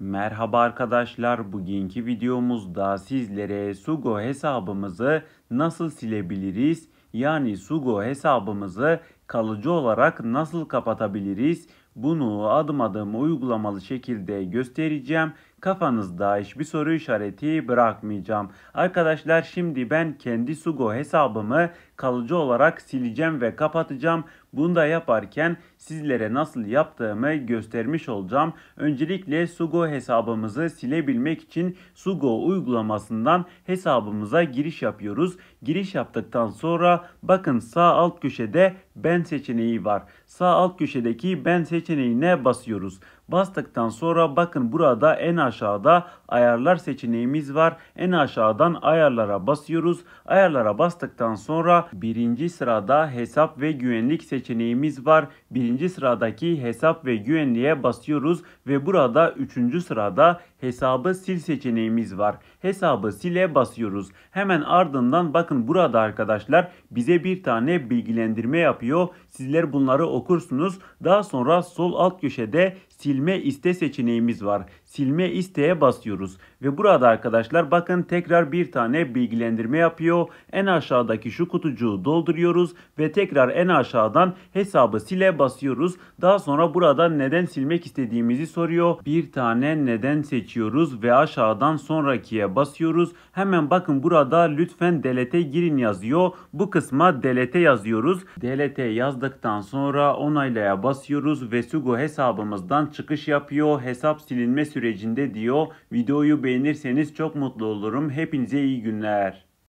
Merhaba arkadaşlar bugünkü videomuzda sizlere Sugo hesabımızı nasıl silebiliriz yani Sugo hesabımızı kalıcı olarak nasıl kapatabiliriz? Bunu adım adım uygulamalı şekilde göstereceğim. Kafanızda hiçbir soru işareti bırakmayacağım. Arkadaşlar şimdi ben kendi Sugo hesabımı kalıcı olarak sileceğim ve kapatacağım. Bunu da yaparken sizlere nasıl yaptığımı göstermiş olacağım. Öncelikle Sugo hesabımızı silebilmek için Sugo uygulamasından hesabımıza giriş yapıyoruz. Giriş yaptıktan sonra bakın sağ alt köşede ben ben seçeneği var. Sağ alt köşedeki ben seçeneğine basıyoruz. Bastıktan sonra bakın burada en aşağıda ayarlar seçeneğimiz var. En aşağıdan ayarlara basıyoruz. Ayarlara bastıktan sonra birinci sırada hesap ve güvenlik seçeneğimiz var. Birinci sıradaki hesap ve güvenliğe basıyoruz ve burada üçüncü sırada hesabı sil seçeneğimiz var. Hesabı sile basıyoruz. Hemen ardından bakın burada arkadaşlar bize bir tane bilgilendirme yapıyor. Sizler bunları okursunuz. Daha sonra sol alt köşede silme iste seçeneğimiz var. Silme isteğe basıyoruz. Ve burada arkadaşlar bakın tekrar bir tane bilgilendirme yapıyor. En aşağıdaki şu kutucuğu dolduruyoruz ve tekrar en aşağıdan hesabı sile basıyoruz. Daha sonra burada neden silmek istediğimizi soruyor. Bir tane neden seçiyoruz geçiyoruz ve aşağıdan sonrakiye basıyoruz. Hemen bakın burada lütfen delete girin yazıyor. Bu kısma delete yazıyoruz. Delete yazdıktan sonra onaylaya basıyoruz ve Sugo hesabımızdan çıkış yapıyor. Hesap silinme sürecinde diyor. Videoyu beğenirseniz çok mutlu olurum. Hepinize iyi günler.